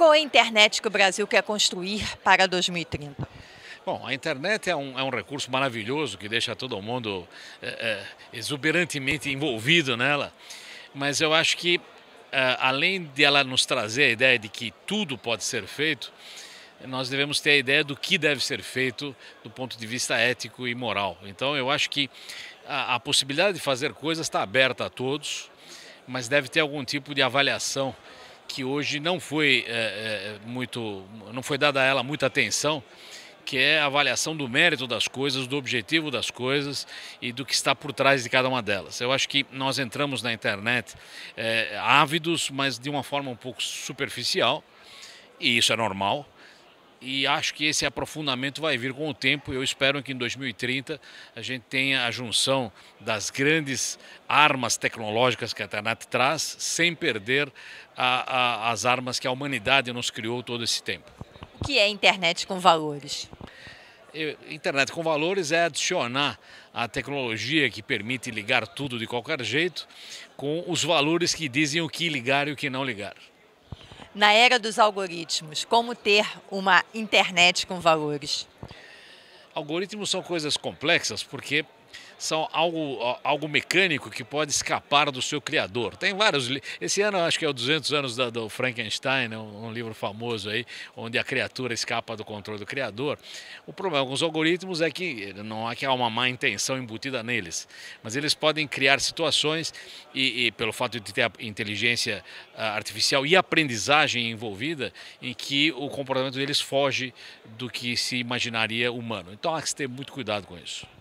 Qual é a internet que o Brasil quer construir para 2030? Bom, a internet é um, é um recurso maravilhoso que deixa todo mundo é, é, exuberantemente envolvido nela, mas eu acho que, é, além de ela nos trazer a ideia de que tudo pode ser feito, nós devemos ter a ideia do que deve ser feito do ponto de vista ético e moral. Então, eu acho que a, a possibilidade de fazer coisas está aberta a todos, mas deve ter algum tipo de avaliação que hoje não foi é, é, muito, não foi dada a ela muita atenção, que é a avaliação do mérito das coisas, do objetivo das coisas e do que está por trás de cada uma delas. Eu acho que nós entramos na internet é, ávidos, mas de uma forma um pouco superficial, e isso é normal e acho que esse aprofundamento vai vir com o tempo. Eu espero que em 2030 a gente tenha a junção das grandes armas tecnológicas que a internet traz, sem perder a, a, as armas que a humanidade nos criou todo esse tempo. O que é internet com valores? Internet com valores é adicionar a tecnologia que permite ligar tudo de qualquer jeito com os valores que dizem o que ligar e o que não ligar na era dos algoritmos? Como ter uma internet com valores? Algoritmos são coisas complexas porque são algo, algo mecânico que pode escapar do seu criador. Tem vários. Esse ano acho que é o 200 anos da, do Frankenstein, né, um, um, livro famoso aí, onde a criatura escapa do controle do criador. O problema com os algoritmos é que não há é que há uma má intenção embutida neles, mas eles podem criar situações e, e pelo fato de ter a inteligência ah, artificial e aprendizagem envolvida, em que o comportamento deles foge do que se imaginaria humano. Então há que ter muito cuidado com isso.